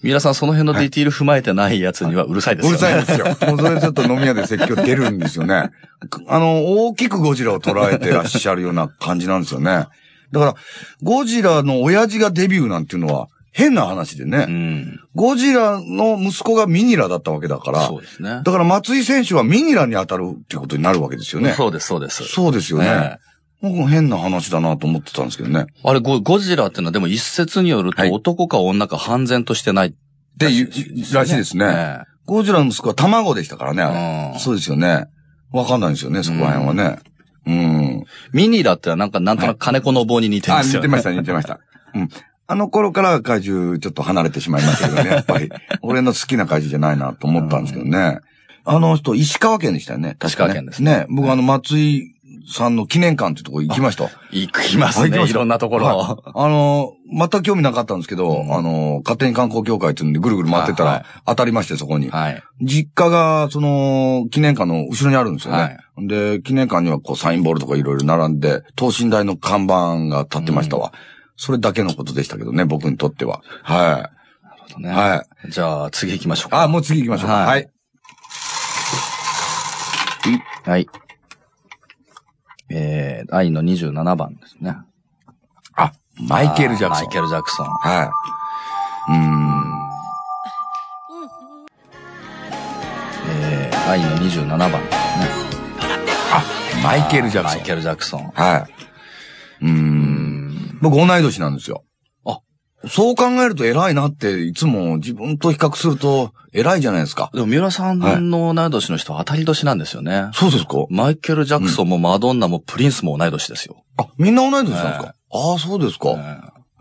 [SPEAKER 1] 皆さん、その辺のディティール踏まえてないやつにはうるさいですよね。うるさいですよ。もうそれちょっと飲み屋で説教出るんですよね。(laughs) あの、大きくゴジラを捉えてらっしゃるような感じなんですよね。だから、ゴジラの親父がデビューなんていうのは、変な話でね、うん、ゴジラの息子がミニラだったわけだから、そうですね。だから松井選手はミニラに当たるっていうことになるわけですよね。そうです、そうです。そうですよね。ね僕も変な話だなと思ってたんですけどね。あれゴ、ジラってのはでも一説によると男か女か半然としてない。で、らしいですね。ゴジラの息子は卵でしたからね、そうですよね。わかんないんですよね、そこら辺はね。うん。ミニラってなんか、なんとなく金子の棒に似てますよね。似てました、似てました。うん。あの頃から怪獣ちょっと離れてしまいましたけどね、(laughs) やっぱり。俺の好きな怪獣じゃないなと思ったんですけどね。あの人、石川県でしたよね。確かに。石川県ですね僕あの、松井さんの記念館ってとこ行きました。行きますね、いろんなところ。あの全く興味なかったんですけど、あの勝手に観光協会っていうんでぐるぐる回ってたら、当たりまして、そこに。はい、実家が、その、記念館の後ろにあるんですよね。はい、で、記念館にはこう、サインボールとかいろいろ並んで、等身大の看板が立ってましたわ。それだけのことでしたけどね、僕にとっては。はい。なるほどね。はい。じゃあ、次行きましょうか。あ、もう次行きましょうか。はい。はいえー、愛の27番ですね。あ、マイケル・ジャクソン。マイケル・ジャクソン。はい。うん。えー、愛の27番ですね。あ、マイケル・ジャクソン。マイケル・ジャクソン。はい。うん。僕同い年なんですよ。そう考えると偉いなって、いつも自分と比較すると偉いじゃないですか。でも、三浦さんの同い年の人は当たり年なんですよね。そうですかマイケル・ジャクソンもマドンナもプリンスも同い年ですよ。あ、みんな同い年なんですか、ああ、そうですか。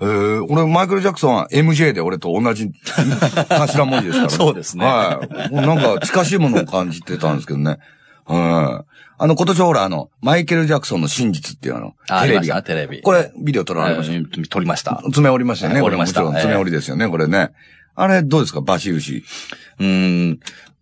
[SPEAKER 1] ええー、俺、マイケル・ジャクソンは MJ で俺と同じ (laughs) 頭文字ですからね。そうですね。はい。なんか近しいものを感じてたんですけどね。はい。あの、今年ほら、あの、マイケル・ジャクソンの真実っていうあの、あテレビが。テレビ。これ、ビデオ撮られました、えー、撮りました。爪折りましたね。折りました。もちろん爪折りですよね、えー、これね。あれ、どうですか、バシウシ。うん。い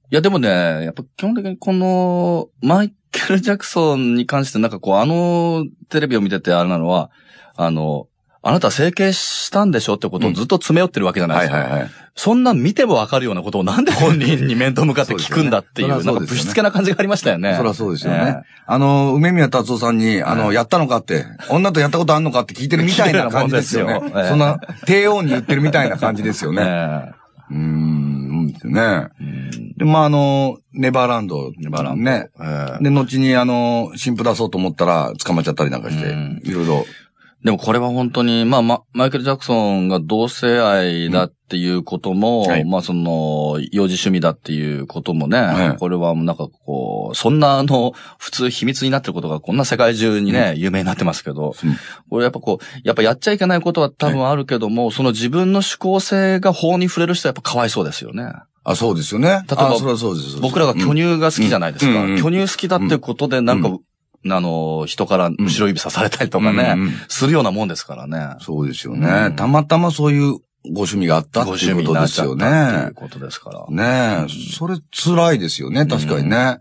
[SPEAKER 1] や、でもね、やっぱ基本的にこの、マイケル・ジャクソンに関してなんかこう、あの、テレビを見ててあれなのは、あの、あなた整形したんでしょってことをずっと詰め寄ってるわけじゃないですか。うんはいはいはい、そんな見てもわかるようなことをなんで本人に面と向かって聞くんだっていう、なんかぶしつけな感じがありましたよね。そりゃそうですよね。あの、梅宮達夫さんに、あの、やったのかって、女とやったことあんのかって聞いてるみたいな感じですよね。(laughs) そんな、帝王に言ってるみたいな感じですよね。(laughs) うん、ですね。で、まあ、あの、ネバーランド。ネバーランド。ね。で、後に、あの、新婦出そうと思ったら、捕まっちゃったりなんかして、いろいろ。でもこれは本当に、まあ、ま、マイケル・ジャクソンが同性愛だっていうことも、うんはい、まあ、その、幼児趣味だっていうこともね、はい、これはなんかこう、そんなあの、普通秘密になってることがこんな世界中にね、うん、有名になってますけど、うん、これやっぱこう、やっぱやっちゃいけないことは多分あるけども、はい、その自分の思考性が法に触れる人はやっぱかわいそうですよね。あ、そうですよね。例えば、僕らが巨乳が好きじゃないですか。巨乳好きだってことで、なんか、あの、人から後ろ指刺されたりとかね、うんするようなもんですからね。そうですよね。うん、たまたまそういうご趣味があったっていうことですよね。ご趣味っったっていうことですから。ねえ、それ辛いですよね、確かにね。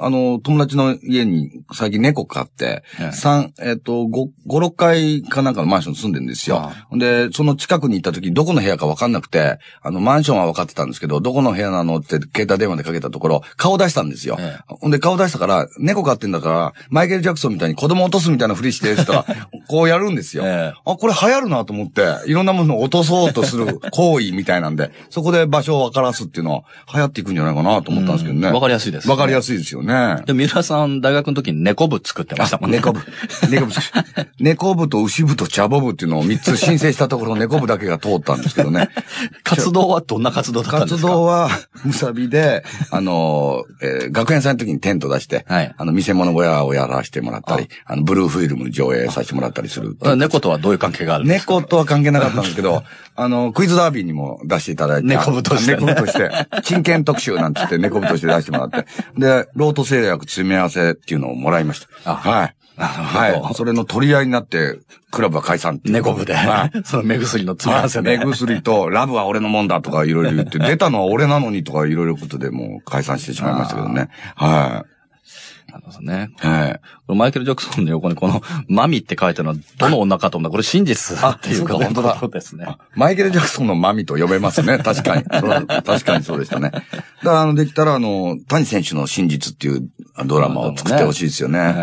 [SPEAKER 1] あの、友達の家に最近猫飼って、三、えっ、と、5、5、6階かなんかのマンション住んでるんですよ。で、その近くに行った時にどこの部屋かわかんなくて、あの、マンションは分かってたんですけど、どこの部屋なのって携帯電話でかけたところ、顔出したんですよ。ほんで、顔出したから、猫飼ってんだから、マイケル・ジャクソンみたいに子供落とすみたいなふりして、したら、こうやるんですよ。あ、これ流行るなと思って、いろんなものを落とそうとする行為みたいなんで、そこで場所を分からすっていうのは流行っていくんじゃないかなと思ったんですけどね。わ、かりやすいです、わかりやすいですよね。ね。で、三浦さん、大学の時に猫部作ってましたもんね。猫部。猫部作って。(laughs) 猫部と牛部と茶部部っていうのを3つ申請したところ、猫部だけが通ったんですけどね。(laughs) 活動はどんな活動だったんですか活動は、むさびで、あの、えー、学園祭の時にテント出して、はい、あの、見せ物小屋をやらせてもらったり、あの、ブルーフィルム上映させてもらったりする。猫とはどういう関係があるんですか猫とは関係なかったんですけど、(laughs) あの、クイズダービーにも出していただいて。猫部として、ね、猫部として、人権特集なんつって猫部として出してもらって。で、ロート製薬詰め合わせっていうのをもらいました。はい。はい。それの取り合いになって、クラブは解散猫部で。はい。(laughs) その目薬の詰め合わせで。目薬と、ラブは俺のもんだとかいろいろ言って、出たのは俺なのにとかいろいろことでもう解散してしまいましたけどね。はい。なるほどね。はい。マイケル・ジャクソンの横にこの、(laughs) マミって書いてるのは、どの女かと思ったこれ真実っていうか、本当だ。そうですね。マイケル・ジャクソンのマミと呼べますね。(laughs) 確かに。確かにそうでしたね。だから、あの、できたら、あの、谷選手の真実っていうドラマを作ってほしいですよね。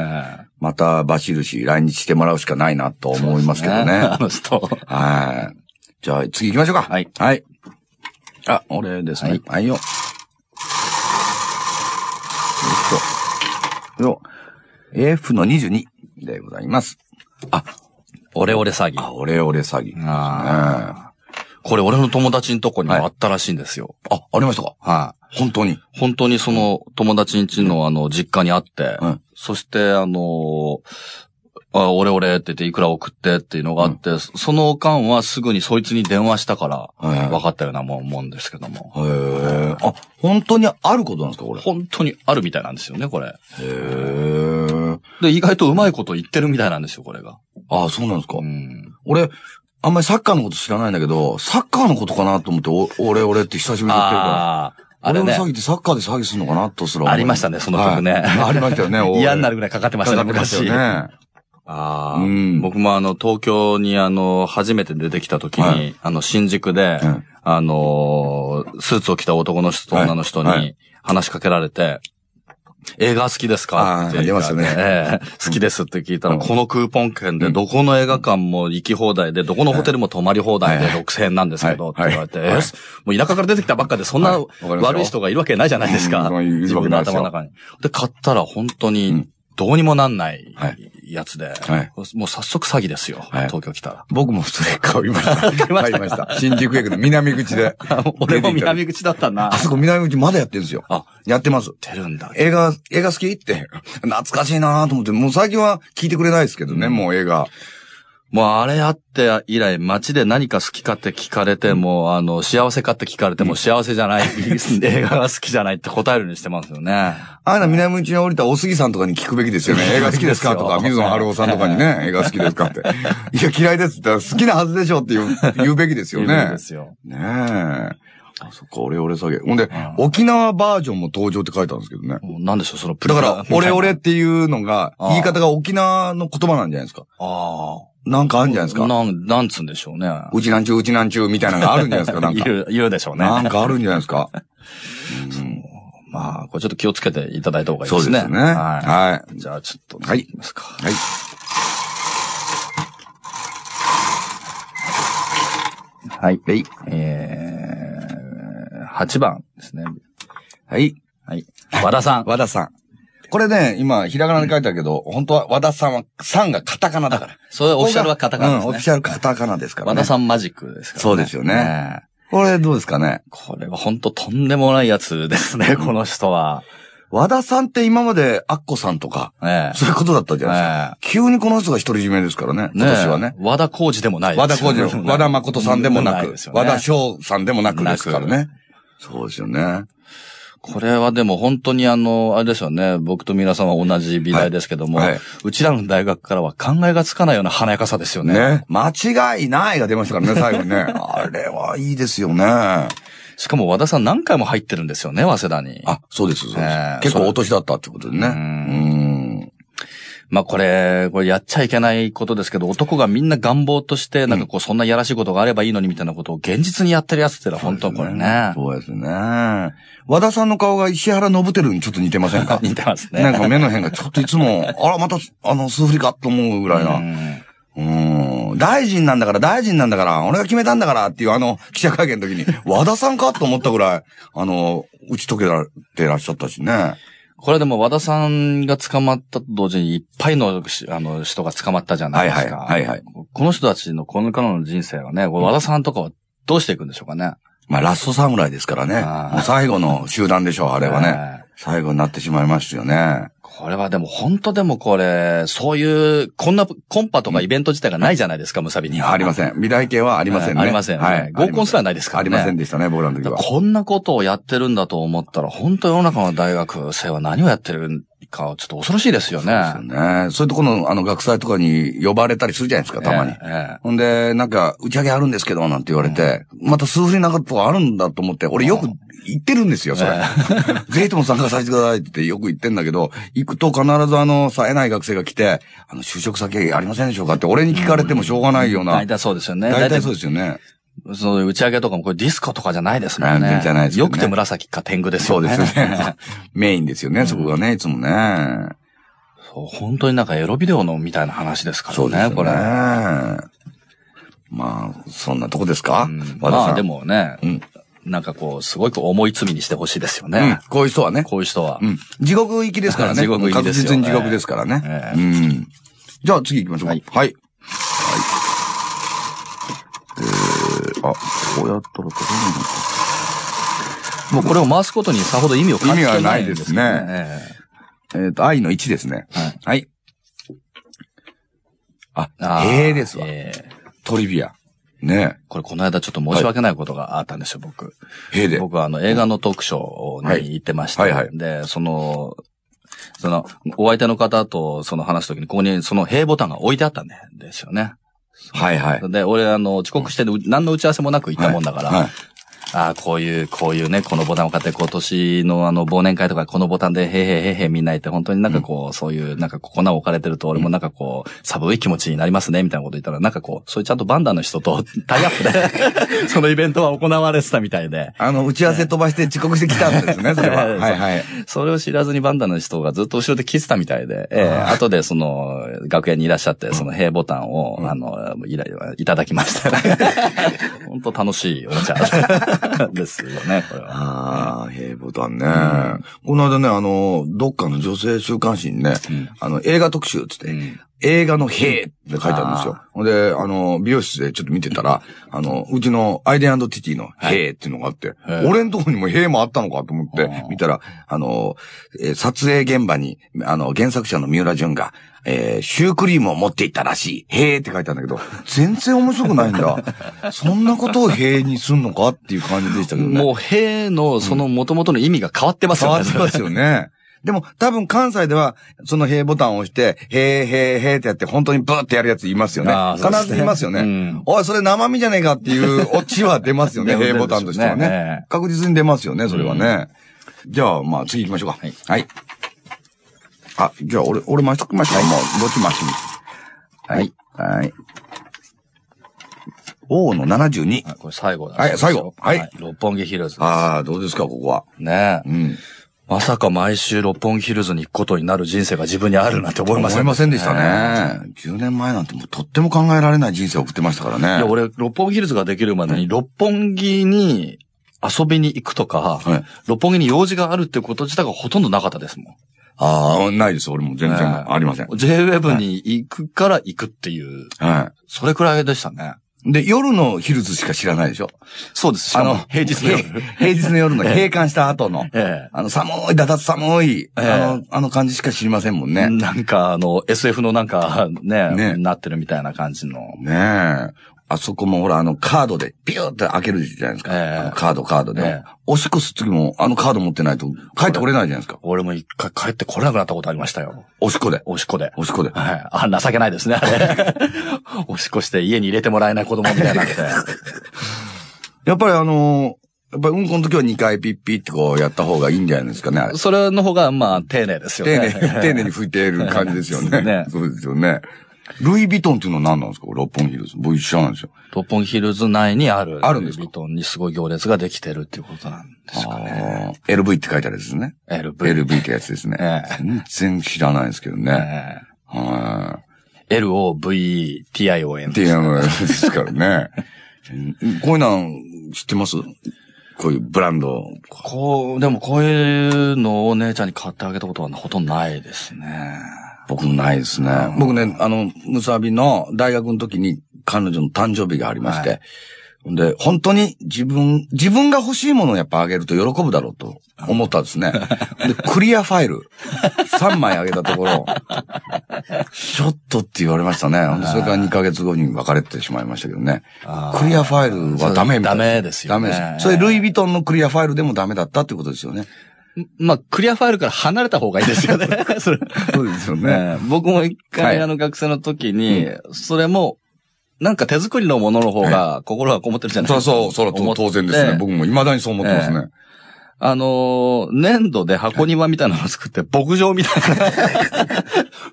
[SPEAKER 1] また、バシル氏、来日してもらうしかないなと思いますけどね。ねあの人。はい。じゃあ、次行きましょうか。はい。はい。あ、俺ですね。はい、はいよ。けど、AF の22でございます。あ、オレオレ詐欺。あ、オレオレ詐欺、これ俺の友達のとこにもあったらしいんですよ。はい、あ、ありましたかはい。本当に本当にその友達んちのあの実家にあって、うん、そしてあのー、あ、俺俺って言っていくら送ってっていうのがあって、うん、その間はすぐにそいつに電話したから、分かったようなもんもんですけども。へあ、本当にあることなんですかこれ。本当にあるみたいなんですよね、これ。へで、意外とうまいこと言ってるみたいなんですよ、これが。ああ、そうなんですか。うん、俺、あんまりサッカーのこと知らないんだけど、サッカーのことかなと思って、お、俺俺って久しぶりに言ってるから。あれね。俺の詐欺ってサッカーで詐欺するのかなとすらありましたね、その曲ね。はい、ありましたよね、(laughs) 嫌になるぐらいかかってましたね、昔。ね。ああ、うん、僕もあの、東京にあの、初めて出てきた時に、はい、あの、新宿で、うん、あのー、スーツを着た男の人と女の人に話しかけられて、はいはい映画好きですかって、ね、えー、好きですって聞いたら、うん、このクーポン券でどこの映画館も行き放題で、どこのホテルも泊まり放題で6000円なんですけど、って言われて、はいはいはい、もう田舎から出てきたばっかでそんな悪い人がいるわけないじゃないですか。自分の頭の中に。で、買ったら本当にどうにもなんないやつで、はい、もう早速詐欺ですよ、はい、東京来たら。僕もそれ (laughs) 買いました。買いました。新宿駅の南口で。(laughs) 俺も南口だったな。あそこ南口まだやってるんですよ。あ、やってます。てるんだ。映画、映画好きって、懐かしいなと思って、もう最近は聞いてくれないですけどね、もう映画。もうあれあって以来街で何か好きかって聞かれても、あの、幸せかって聞かれても幸せじゃない、映画が好きじゃないって答えるにしてますよね。ああいうの南口に降りたお杉さんとかに聞くべきですよね。(laughs) 映画好きですかとか、水野晴夫さんとかにね、(laughs) 映画好きですかって。いや、嫌いですって言ったら好きなはずでしょって言う、(laughs) 言うべきですよね。うですよ。ねえ。あ、そっか、俺俺詐欺。ほんで、沖縄バージョンも登場って書いてあるんですけどね。なんでしょう、そのプだから、俺俺っていうのが、言い方が沖縄の言葉なんじゃないですか。ああ。なんかあるんじゃないですかなん、なんつうんでしょうね。うちなんちゅう、うちなんちゅうみたいなのがあるんじゃないですか (laughs) なんか。言う、言うでしょうね。なんかあるんじゃないですか。(laughs) うん、まあ、これちょっと気をつけていただいた方がいいですね。そうですね。はい。はい、じゃあ、ちょっと、はい。いきますか。はい。はい。はい。えー、8番ですね。はい。はい。和田さん。和田さん。これね、今、ひらがなで書いてあるけど、本当は和田さんは、さんがカタカナだから。そういうオフィシャルはカタカナです、ね。うん、オフィシャルカタカナですからね。和田さんマジックですからね。そうですよね。ねこれどうですかねこれは本当とんでもないやつですね、この人は。和田さんって今までアッコさんとか、ええ、そういうことだったじゃないですか。え、急にこの人が独り占めですからね、今年はね。和田浩二でもないです、和田浩二、和田誠さんでもなく、(laughs) なね、和田翔さんでもなくですからね。そうですよね。これはでも本当にあの、あれですよね。僕と皆さんは同じ美大ですけども、はいはい、うちらの大学からは考えがつかないような華やかさですよね。ね。間違いないが出ましたからね、最後にね。(laughs) あれはいいですよね。しかも和田さん何回も入ってるんですよね、早稲田に。あ、そうです、そうです。結構お年だったってことでね。うんまあこれ、これやっちゃいけないことですけど、男がみんな願望として、なんかこう、そんなやらしいことがあればいいのにみたいなことを現実にやってるやつってのは本当これね。そうですね。和田さんの顔が石原信るにちょっと似てませんか似てますね。なんか目の変がちょっといつも、(laughs) あら、また、あの、数振りかと思うぐらいな。うん大臣なんだから、大臣なんだから、俺が決めたんだからっていうあの (laughs) 記者会見の時に、和田さんかと思ったぐらい、あの、打ち解けられてらっしゃったしね。これでも和田さんが捕まったと同時にいっぱいのあの人が捕まったじゃないですか。はいはい。はいはい、この人たちのこのからの人生はね、和田さんとかはどうしていくんでしょうかね。まあラスト侍ですからね。もう最後の集団でしょう、あれはね。最後になってしまいますよね。これはでも本当でもこれ、そういう、こんなコンパとかイベント自体がないじゃないですか、ムサビには。ありません。未来系はありませんね。ありません、はい。合コンすらないですからね。ありませんでしたね、僕らの時は。こんなことをやってるんだと思ったら、本当世の中の大学生は何をやってるんか、ちょっと恐ろしいですよね。そうですね。そういうとこの、あの、学祭とかに呼ばれたりするじゃないですか、たまに。ええほんで、なんか、打ち上げあるんですけど、なんて言われて、また数振りなかったとあるんだと思って、俺よく行ってるんですよ、それ。(laughs) ぜひとも参加させてくださいってよく言ってんだけど、行くと必ずあの、冴えない学生が来て、あの、就職先ありませんでしょうかって俺に聞かれてもしょうがないような。大体そうですよね。大体そうですよね。その打ち上げとかもこれディスコとかじゃないですもんね。全然ないですよ、ね。よくて紫か天狗ですよね。そうですね。(laughs) メインですよね、そこがね、いつもね。そう、本当になんかエロビデオのみたいな話ですからね、そうねこれ。まあ、そんなとこですか、うん、まあでもね、うん、なんかこう、すごく重い罪にしてほしいですよね、うん、こういう人はね。こういう人は。うん、地獄行きですからね。(laughs) 地獄行きです、ね、確実に地獄ですからね。えー、うん。じゃあ次行きましょうはい、はいあ、こうやったら取れるのか。もうこれを回すことにさほど意味を感じない、意味はないですね。えっ、ー、と、愛の1ですね。はい。はい、あ、あええですわ、えー。トリビア。ねこれこの間ちょっと申し訳ないことがあったんですよ、僕。ええで。僕はあの映画のトークショーに行ってまして、はい、はいはい、で、その、その、お相手の方とその話すときに、ここにその、へいボタンが置いてあったんですよね。はいはい。で、俺、あの、遅刻して、何の打ち合わせもなく行ったもんだから、ああ、こういう、こういうね、このボタンを買って、今年のあの、忘年会とか、このボタンで、へへへへみんないって、本当になんかこう、うん、そういう、なんか粉を置かれてると、俺もなんかこう、寒い気持ちになりますね、みたいなこと言ったら、なんかこう、そういうちゃんとバンダの人と (laughs) タイアップで (laughs) そのイベントは行われてたみたいで。あの、打ち合わせ飛ばして遅刻してきたんですね、それは。(laughs) はいはい。それを知らずにバンダの人がずっと後ろで切ってたみたいで、ええー、後でその、楽屋にいらっしゃって、その、へボタンを、うん、あの、いら、いただきました。本当楽しいおもちゃ。(laughs) ですよね、これは。ああ、平凡だね、うん、この間ね、あの、どっかの女性週刊誌にね、うん、あの、映画特集ってって、うん映画の平って書いてあるんですよ。ほんで、あの、美容室でちょっと見てたら、あの、うちのアイデンティティの平っていうのがあって、俺んとこにも平もあったのかと思って見たら、あの、えー、撮影現場に、あの、原作者の三浦淳が、えー、シュークリームを持っていったらしい。へーって書いてあるんだけど、全然面白くないんだ。そんなことをへーにすんのかっていう感じでしたけどね。もうへーの、その元々の意味が変わってますよね。変わってますよね。でも多分関西では、そのへーボタンを押して、へーへーへーってやって、本当にブーってやるやついますよね。必ずいますよね。うん、おい、それ生身じゃねえかっていうオチは出ますよね、へーボタンとしてはね。確実に出ますよね、それはね。じゃあ、まあ次行きましょうか。はい。はいあ、じゃあ俺、俺ときました。もう、どっちしに。はい。はい。王の72。はい、これ最後だ、ね。はい、最後。はい。六本木ヒルズ。ああ、どうですか、ここは。ねえ。うん。まさか毎週六本木ヒルズに行くことになる人生が自分にあるなんて思いません、ね、思いませんでしたね。10年前なんてもうとっても考えられない人生を送ってましたからね。いや、俺、六本木ヒルズができるまでに、六本木に遊びに行くとか、はい、六本木に用事があるってこと自体がほとんどなかったですもん。ああ、ないです。俺も全然、ありません。J-Web に行くから行くっていう、はそれくらいでしたね。で、夜のヒルズしか知らないでしょそうです。あの、平日の夜。平日の夜の閉館した後の、えあの、寒い、だだつ寒い、ええあの、あの感じしか知りませんもんね。なんか、あの、SF のなんか、ね、ねなってるみたいな感じの。ねえ。あそこもほら、あの、カードで、ピューって開けるじゃないですか。えー、カード、カードで。えー、おしっこす時も、あのカード持ってないと、帰ってこれないじゃないですか。俺も一回帰ってこれなくなったことありましたよ。おしっこで。おしっこで。おしっこで。はい。あ、情けないですね、あれ。お (laughs) しっこして家に入れてもらえない子供みたいなって。(laughs) やっぱりあのやっぱりうんこの時は2回ピッピってこうやった方がいいんじゃないですかね、れ。それの方が、まあ、丁寧ですよね。丁寧、丁寧に拭いてる感じですよね。(laughs) ねそうですよね。ルイ・ヴィトンっていうのは何なんですか六本木ヒルズ。僕一緒なんですよ。六本木ヒルズ内にある。あるんですかルイ・ヴィトンにすごい行列ができてるっていうことなんですかね。LV って書いてあるやつですね。LV。LV ってやつですね。え全然知らないですけどね。ええ、はい。L-O-V-T-I-O-N です、ね。T-I-O-N ですからね。(laughs) こういうの知ってますこういうブランド。こう、でもこういうのを姉ちゃんに買ってあげたことはほとんどないですね。僕ないですね。僕ね、あの、ムサビの大学の時に彼女の誕生日がありまして、はい、で、本当に自分、自分が欲しいものをやっぱあげると喜ぶだろうと思ったんですね。で、クリアファイル3 (laughs) 枚あげたところ、ちょっとって言われましたね。それから2ヶ月後に別れてしまいましたけどね。クリアファイルはダメみたいな。ダメですよ、ね。ダメです。それ、ルイ・ヴィトンのクリアファイルでもダメだったってことですよね。まあ、クリアファイルから離れた方がいいですよね。(laughs) それそうですよね。僕も一回、あの、学生の時に、それも、なんか手作りのものの方が心がこもってるじゃないですか。そうそう、そ当然ですね。僕も未だにそう思ってますね。あのー、粘土で箱庭みたいなのを作って、牧場みたいな (laughs)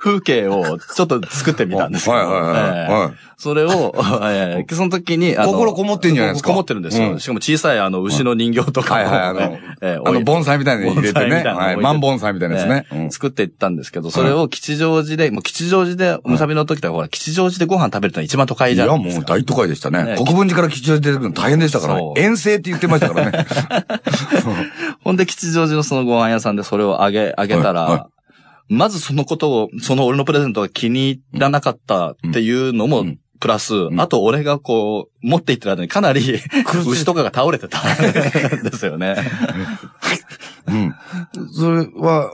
[SPEAKER 1] 風景をちょっと作ってみたんですよ。はいはいはい、はい。それを、(laughs) えー、その時に、あの、心こもってんじゃないですかこもってるんですよ。うん、しかも小さいあの、牛の人形とか、はいはい、あの、えあの、盆栽みたいなの入れてね。はい。万盆栽みたいなやつね、えー、作っていったんですけど、それを吉祥寺で、もう吉祥寺で、むさびの時とか、ほら、吉祥寺でご飯食べるのは一番都会じゃん。いいや、もう大都会でしたね。ね国分寺から吉祥寺出てくるの大変でしたから、遠征って言ってましたからね。(laughs) ほんで、吉祥寺のそのご飯屋さんでそれをあげ、あげたら、はいはい、まずそのことを、その俺のプレゼントが気に入らなかったっていうのも、プラス、あと俺がこう、持っていってる間にかなり、牛とかが倒れてた (laughs) ですよね。うん。それは、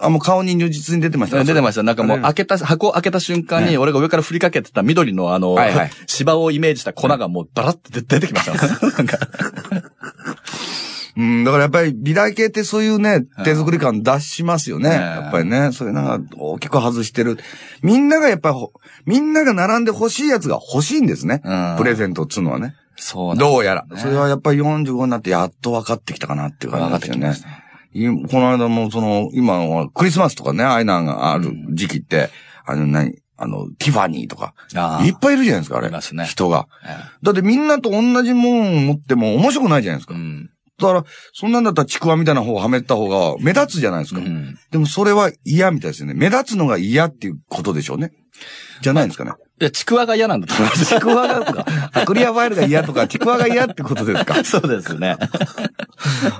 [SPEAKER 1] あ、もう顔に如実に出てました、ね、出てました。なんかもう開けた、箱を開けた瞬間に、俺が上から振りかけてた緑のあの、はいはい、芝をイメージした粉がもうバラって出てきました。(laughs) なんかうん、だからやっぱり美大系ってそういうね、手作り感出しますよね。やっぱりね、そういうのが大きく外してる。みんながやっぱ、り、みんなが並んで欲しいやつが欲しいんですね。プレゼントっつうのはね。そう、ね、どうやら。それはやっぱり45になってやっと分かってきたかなっていう感じですよね。この間もその、今はクリスマスとかね、アイナーがある時期って、あの何、あの、ティファニーとか、いっぱいいるじゃないですか、あれ。いますね。人が。だってみんなと同じもん持っても面白くないじゃないですか。だから、そんなんだったらちくわみたいな方をはめた方が目立つじゃないですか。うん、でもそれは嫌みたいですよね。目立つのが嫌っていうことでしょうね。じゃないんですかね。いや、ちくわが嫌なんだと思います。(laughs) ちくわがとか、クリアファイルが嫌とか、ちくわが嫌ってことですか (laughs) そうですね。(laughs)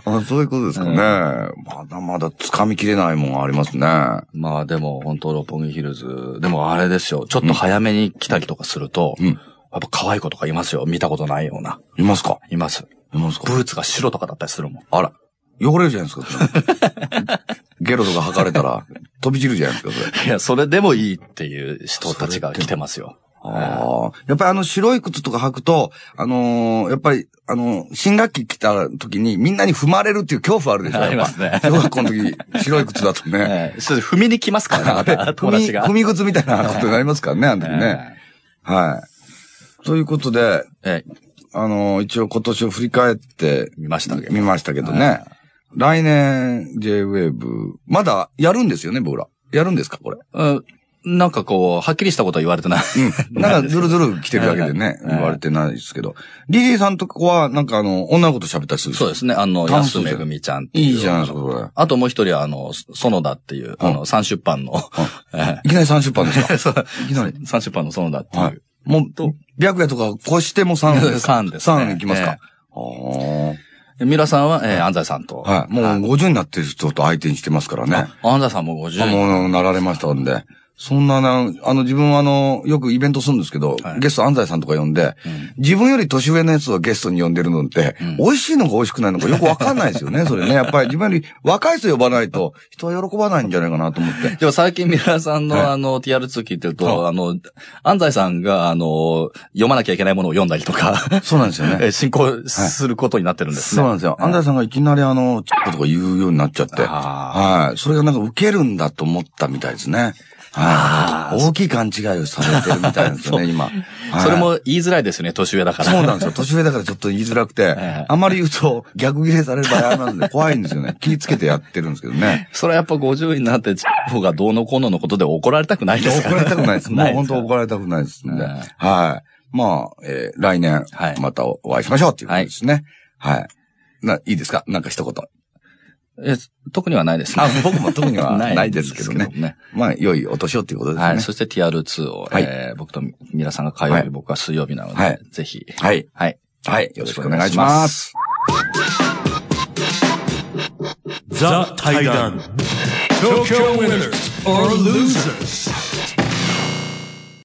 [SPEAKER 1] あそういうことですかね、うん、まだまだ掴みきれないもんありますね。まあでも、本当六本木ヒルズ、でもあれですよ、ちょっと早めに来たりとかすると、うん、やっぱ可愛い子とかいますよ。見たことないような。いますかいます。ブーツが白とかだったりするもん。あら。汚れるじゃないですか。(laughs) ゲロとか吐かれたら、飛び散るじゃないですか、それ。いや、それでもいいっていう人たちが来てますよ。ああ。やっぱりあの白い靴とか履くと、あのー、やっぱり、あのー、新学期来た時にみんなに踏まれるっていう恐怖あるでしょありますね。小学校の時、白い靴だとね。(laughs) 踏みに来ますからね、が踏み。踏み靴みたいなことになりますからね、あの時ね。はい。ということで、あの、一応今年を振り返って見ましたけど。見ましたけどね。来年 J-Wave、まだやるんですよね、僕ら。やるんですか、これ。うんなんかこう、はっきりしたことは言われてない。うん。なんかずるずる来てるだけでね、言われてないですけど。リリーさんとこは、なんかあの、女の子と喋ったりするそうですね。あの、安めぐみちゃんっていう。いいじゃないですか、これ。あともう一人は、あの、園田っていう、あの、三出版の。いきなり三出版ですか (laughs) そう。いきなり。三出版の園田っていう。もう、白夜とか越しても3。3 (laughs) です、ね。行きますか。えー、ミラさんは、えー、安西さんと。はい。もう50になってる人と相手にしてますからね。安西さんも50。もうなられましたんで。そんなな、あの、自分はあの、よくイベントするんですけど、はい、ゲスト安西さんとか呼んで、うん、自分より年上のやつをゲストに呼んでるのって、うん、美味しいのか美味しくないのかよくわかんないですよね、(laughs) それね。やっぱり自分より若い人呼ばないと、人は喜ばないんじゃないかなと思って。(laughs) でも最近ラーさんのあの、TR2 聞いてると、あの、安西さんがあの、読まなきゃいけないものを読んだりとか、そうなんですよね。(laughs) 進行することになってるんですね。はい、そうなんですよ。安西さんがいきなりあの、チッとか言うようになっちゃって、はい。それがなんか受けるんだと思ったみたいですね。ああ。大きい勘違いをされてるみたいなんですよね、(laughs) 今。それも言いづらいですよね、年上だから。そうなんですよ。年上だからちょっと言いづらくて、あんまり言うと逆切れされる場合あるなんで怖いんですよね。気ぃつけてやってるんですけどね。それはやっぱ50になって、チッがどうのこうののことで怒られたくないですからね。怒られたくないです。もう本当怒られたくないですね。はい。まあ、えー、来年、またお会いしましょうっていうことですね。はい。な、いいですかなんか一言。え特にはないですね。あ僕も特には (laughs) ないですけどね。どねまあ、良いお年をっていうことですね。はい。そして TR2 を、はい、えー、僕と皆さんが火曜日、はい、僕は水曜日なので、はい、ぜひ。はい。はい。はい。よろしくお願いします。ザ・対談。東京 winners or losers.